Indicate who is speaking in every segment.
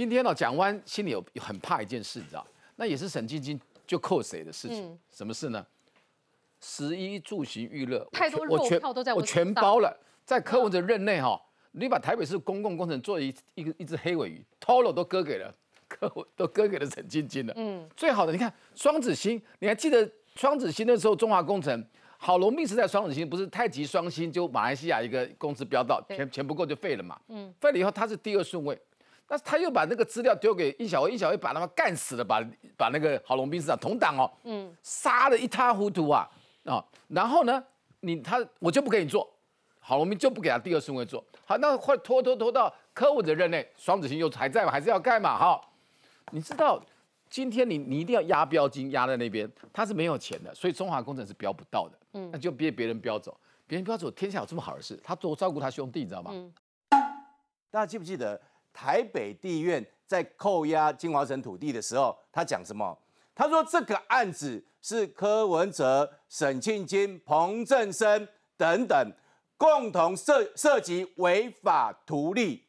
Speaker 1: 今天呢，蒋湾心里有很怕一件事，你知道？那也是沈晶晶就扣谁的事情？什么事呢？十一住行娱乐，我全我全包了。在柯文哲任内哈，你把台北市公共工程做一一个一只黑尾鱼 o l o 都割给了，都割给了沈晶晶了。嗯，最好的你看双子星，你还记得双子星那时候中华工程，好龙命是在双子星，不是太极双星就马来西亚一个公司标到钱钱不够就废了嘛。嗯，废了以后他是第二顺位。但是他又把那个资料丢给殷小薇，殷小薇把他们干死了，把把那个郝龙斌市长同党哦，嗯，杀的一塌糊涂啊啊！然后呢，你他我就不给你做，郝龙斌就不给他第二顺位做，好，那快拖拖拖到科委的任内，双子星又还在嘛，还是要盖嘛哈？你知道今天你你一定要压标金压在那边，他是没有钱的，所以中华工程是标不到的，嗯，那就别别人标走，别人标走，天下有这么好
Speaker 2: 的事，他多照顾他兄弟，你知道吗？大家记不记得？台北地院在扣押金华城土地的时候，他讲什么？他说这个案子是柯文哲、沈庆金、彭振生等等共同涉涉及违法图利。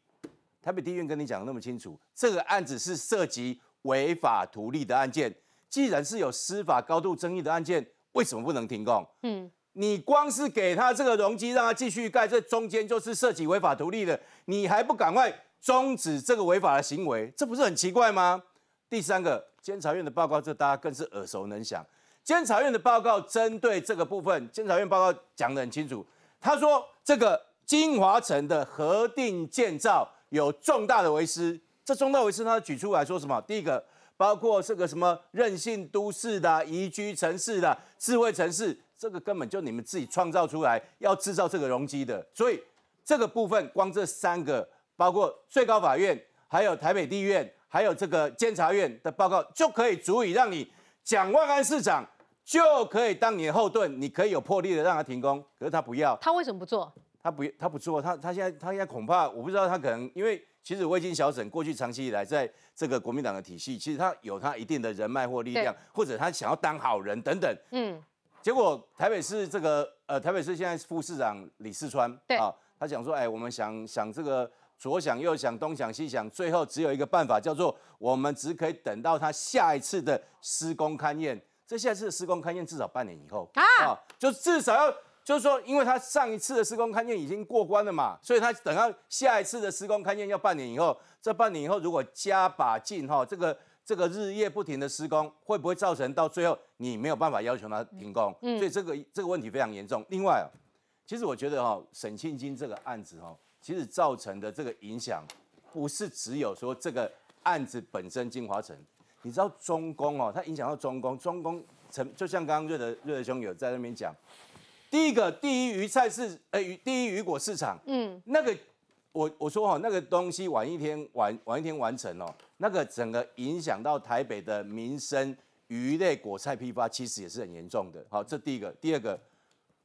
Speaker 2: 台北地院跟你讲的那么清楚，这个案子是涉及违法图利的案件。既然是有司法高度争议的案件，为什么不能停工？嗯，你光是给他这个容积，让他继续盖，这中间就是涉及违法图利的，你还不赶快？终止这个违法的行为，这不是很奇怪吗？第三个，监察院的报告，这大家更是耳熟能详。监察院的报告针对这个部分，监察院报告讲得很清楚。他说，这个金华城的核定建造有重大的违失。这重大违失，他举出来说什么？第一个，包括这个什么任性都市的宜居城市的智慧城市，这个根本就你们自己创造出来，要制造这个容积的。所以这个部分，光这三个。包括最高法院，还有台北地院，还有这个监察院的报告，就可以足以让你蒋万安市长就可以当你的后盾，你可以有魄力的让他停工，可是他不要。他为什么不做？他不，他不做。他他现在他现在恐怕我不知道他可能因为其实已经小沈过去长期以来在这个国民党的体系，其实他有他一定的人脉或力量，或者他想要当好人等等。嗯。结果台北市这个呃，台北市现在副市长李四川啊，他讲说，哎，我们想想这个。左想右想，东想西想，最后只有一个办法，叫做我们只可以等到他下一次的施工勘验，这下一次的施工勘验至少半年以后啊，就至少要就是说，因为他上一次的施工勘验已经过关了嘛，所以他等到下一次的施工勘验要半年以后，这半年以后如果加把劲哈，这个这个日夜不停的施工，会不会造成到最后你没有办法要求他停工？所以这个这个问题非常严重。另外啊，其实我觉得哈，沈庆金这个案子哈。其实造成的这个影响，不是只有说这个案子本身。金华城，你知道中工哦，它影响到中工。中工成，就像刚刚瑞德瑞德兄有在那边讲，第一个第一鱼菜市，哎，第一鱼果市场，嗯，那个我我说哈，那个东西晚一天晚晚一天完成哦，那个整个影响到台北的民生鱼类果菜批发，其实也是很严重的。好，这第一个，第二个。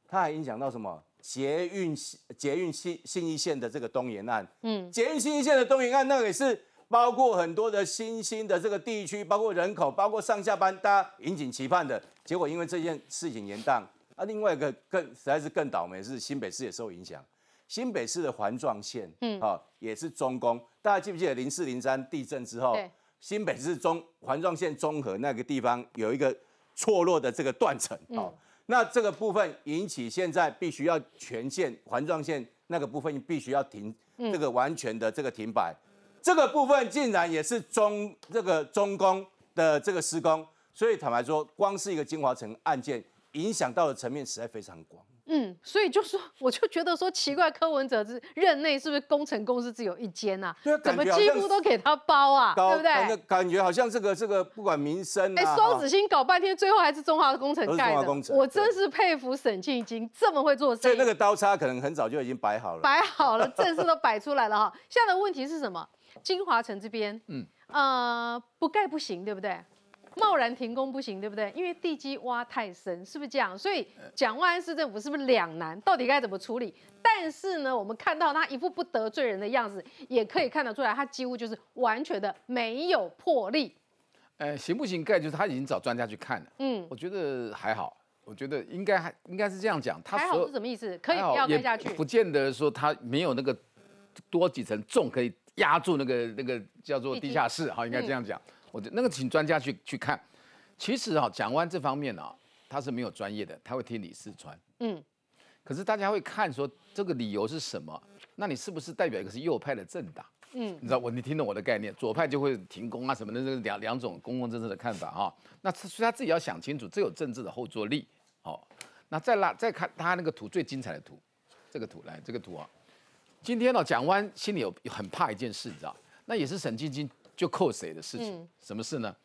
Speaker 2: 它还影响到什么？捷运捷运新新一线的这个东延岸，嗯，捷运新一线的东延岸，那也是包括很多的新兴的这个地区，包括人口，包括上下班大家引颈期盼的结果，因为这件事情延宕。啊，另外一个更实在是更倒霉是新北市也受影响，新北市的环状线，嗯，啊，也是中工，大家记不记得零四零三地震之后，新北市中环状线综合那个地方有一个错落的这个断层，啊。那这个部分引起现在必须要全线环状线那个部分必须要停，这个完全的这个停摆，这个部分竟然也是中这个中工的这个施工，所以坦白说，光是一个精华城案件影响到的层面实在非常广。
Speaker 3: 嗯，所以就说，我就觉得说奇怪，柯文哲是任内是不是工程公司只有一间呐？对，怎么几乎都给他包啊？对不对？
Speaker 2: 感觉好像这个这个不管民生，哎，双子星
Speaker 3: 搞半天，最后还是中华工程盖的。工程，我真是佩服沈庆金这么会做生意。所以那个
Speaker 2: 刀叉可能很早就已经摆好了，摆
Speaker 3: 好了，正式都摆出来了哈。现在的问题是什么？金华城这边，嗯，呃，不盖不行，对不对？贸然停工不行，对不对？因为地基挖太深，是不是这样？所以讲万安市政府是不是两难？到底该怎么处理？但是呢，我们看到他一副不得罪人的样子，也可以看得出来，他几乎就是完全的没有魄力。
Speaker 1: 呃，行不行盖就是他已经找专家去看了，嗯，我觉得还好，我觉得应该还应该是这样讲。还好是什
Speaker 3: 么意思？可以不要盖下去？不
Speaker 1: 见得说他没有那个多几层重可以压住那个那个叫做地下室哈，应该这样讲。我那个请专家去去看，其实啊，蒋万这方面啊，他是没有专业的，他会听你四川。嗯。可是大家会看说这个理由是什么？那你是不是代表一个是右派的政党？嗯。你知道我，你听懂我的概念？左派就会停工啊什么的，这两两种公共政策的看法啊。那他所以他自己要想清楚，这有政治的后坐力。好，那再拉再看他那个图最精彩的图，这个图来，这个图啊。今天呢，蒋湾心里有很怕一件事，你知道？那也是沈晶晶。就扣谁的事情？什么事呢？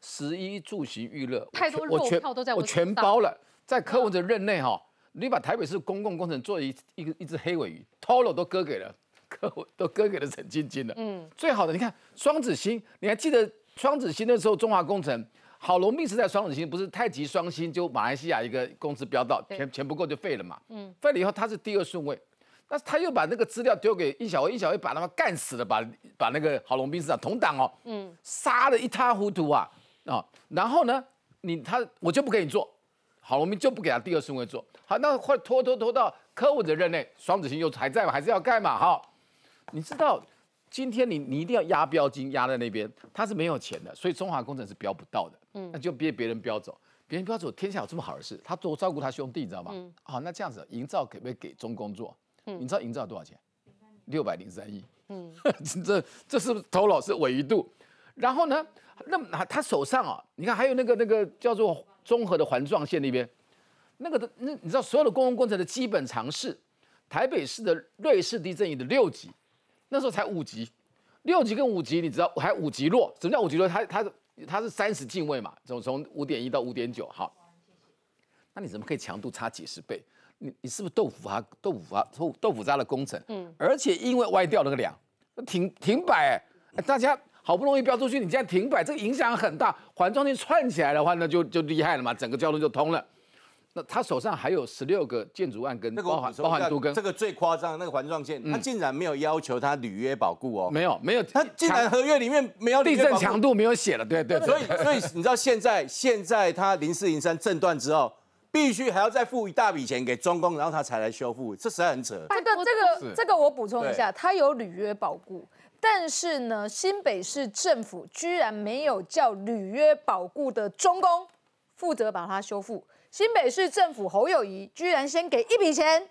Speaker 1: 食衣住行娱乐，我全我全包了。在柯文哲任内哈，你把台北市公共工程做一一个一只黑尾鱼 t o 都割给了柯文，都割给了陈晶晶了。嗯，最好的你看双子星，你还记得双子星那时候中华工程好龙命是在双子星，不是太极双星就马来西亚一个公司标到钱钱不够就废了嘛。嗯，废了以后他是第二顺位。但是他又把那个资料丢给殷小薇，殷小薇把他们干死了，把把那个郝龙斌市啊同党哦，嗯，杀的一塌糊涂啊啊！然后呢，你他我就不给你做，郝龙斌就不给他第二顺位做，好，那会拖拖拖到科文的任内，双子星又还在嘛，还是要盖嘛哈？你知道今天你你一定要压标金压在那边，他是没有钱的，所以中华工程是标不到的，嗯，那就别别人标走，别人标走，天下有这么好的事，他多照顾他兄弟，你知道吗？嗯，好，那这样子营造可不可以给中工做？你知道营造多少钱？六百零三亿。嗯，这这是不是头脑是伪维度？然后呢，那么他手上啊，你看还有那个那个叫做综合的环状线那边，那个的那你知道所有的公共工程的基本常识，台北市的瑞士地震仪的六级，那时候才五级，六级跟五级你知道还五级弱？什么叫五级弱？它它它是三十进位嘛，从从五点一到五点九，好，那你怎么可以强度差几十倍？你你是不是豆腐啊豆腐啊豆腐渣的工程？嗯，而且因为歪掉那个梁停停摆，大家好不容易标出去，你这样停摆，这个影响很大。环状线串起来的话，那就就厉害了嘛，整个交通就通了。那他手上还有十六个建筑案跟包含包含多根，这个
Speaker 2: 最夸张。那个环状线，他竟然没有要求他履约保固哦，没有没有，他竟然合约里面没有地震强度没有写了，对对。所以所以你知道现在现在他零四零三震断之后。必须还要再付一大笔钱给中工，然后他才来修复，这实在很扯。这个、这个、这个，我
Speaker 3: 补充一下，他有履约保固，但是呢，新北市政府居然没有叫履约保固的中工负责把它修复。新北市政府侯友谊居然先给一笔钱。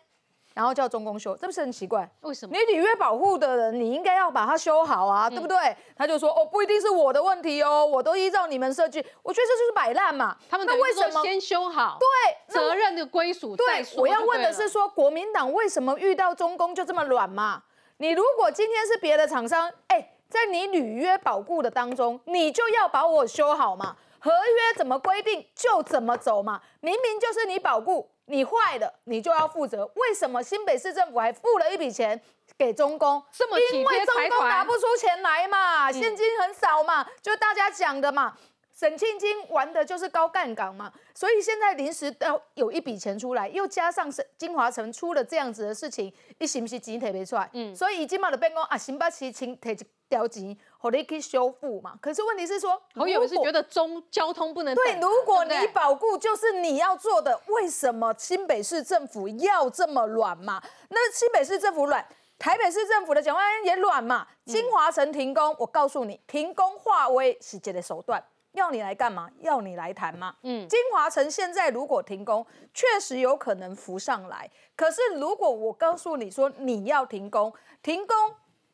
Speaker 3: 然后叫中工修，这不是很奇怪？为什么？你履约保护的人，你应该要把它修好啊，对不对？他就说，哦，不一定是我的问题哦，我都依照你们设计。我觉得这就是摆烂嘛。他们为什么先修好？对，责任的归属。对，我要问的是，说国民党为什么遇到中工就这么软嘛？你如果今天是别的厂商，哎，在你履约保固的当中，你就要把我修好嘛？合约怎么规定就怎么走嘛？明明就是你保固。你坏了，你就要负责。为什么新北市政府还付了一笔钱给中公？因为中工拿不出钱来嘛，现金很少嘛，就大家讲的嘛。沈庆金玩的就是高干杆嘛，所以现在临时要有一笔钱出来，又加上是金华城出了这样子的事情，你行不行？钱特别出来，嗯，所以已经买了变工啊，行吧，去请特一条金，我哋去修复嘛。可是问题是说，我也是觉得中交通不能对，如果你保护就是你要做的，为什么新北市政府要这么软嘛？那新北市政府软，台北市政府的讲话也软嘛？金华城停工，我告诉你，停工化危是这个手段。要你来干嘛？要你来谈吗？嗯，金华城现在如果停工，确实有可能浮上来。可是如果我告诉你说你要停工，停工，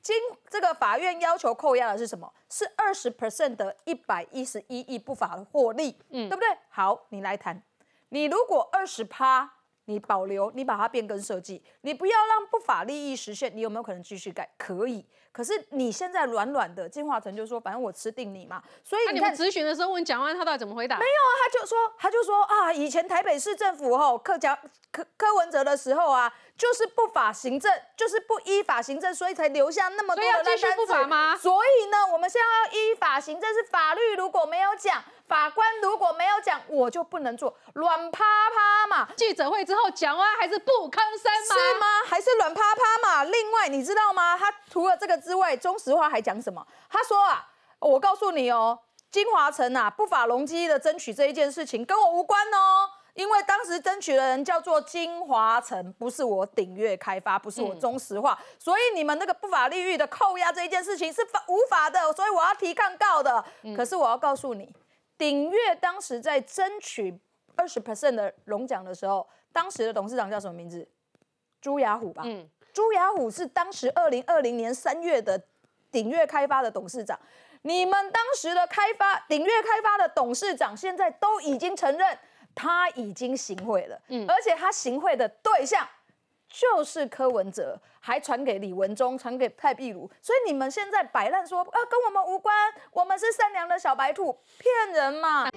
Speaker 3: 金这个法院要求扣押的是什么？是二十 percent 的一百一十一亿不法获利，嗯，对不对？好，你来谈，你如果二十趴。你保留，你把它变更设计，你不要让不法利益实现，你有没有可能继续改？可以，可是你现在软软的，进化成就说反正我吃定你嘛。所以，你们咨询的时候问蒋万他到底怎么回答？没有啊，他就说，他就说啊，以前台北市政府吼柯嘉柯柯文哲的时候啊，就是不法行政，就是不依法行政，所以才留下那么多烂子。所以继续不法吗？所以呢，我们现在要依法行政，是法律如果没有讲。法官如果没有讲，我就不能做软趴趴嘛。记者会之后讲啊，还是不吭声嘛？是吗？还是软趴趴嘛？另外，你知道吗？他除了这个之外，中石化还讲什么？他说啊，我告诉你哦，金华城啊，不法容积的争取这一件事情跟我无关哦，因为当时争取的人叫做金华城，不是我鼎越开发，不是我中石化，所以你们那个不法利益的扣押这一件事情是法无法的，所以我要提抗告的。可是我要告诉你。鼎越当时在争取二十 percent 的龙奖的时候，当时的董事长叫什么名字？朱雅虎吧。嗯，朱雅虎是当时二零二零年三月的鼎越开发的董事长。你们当时的开发鼎越开发的董事长，现在都已经承认他已经行贿了。嗯，而且他行贿的对象。就是柯文哲，还传给李文忠，传给蔡壁如，所以你们现在摆烂说啊，跟我们无关，我们是善良的小白兔，骗人嘛。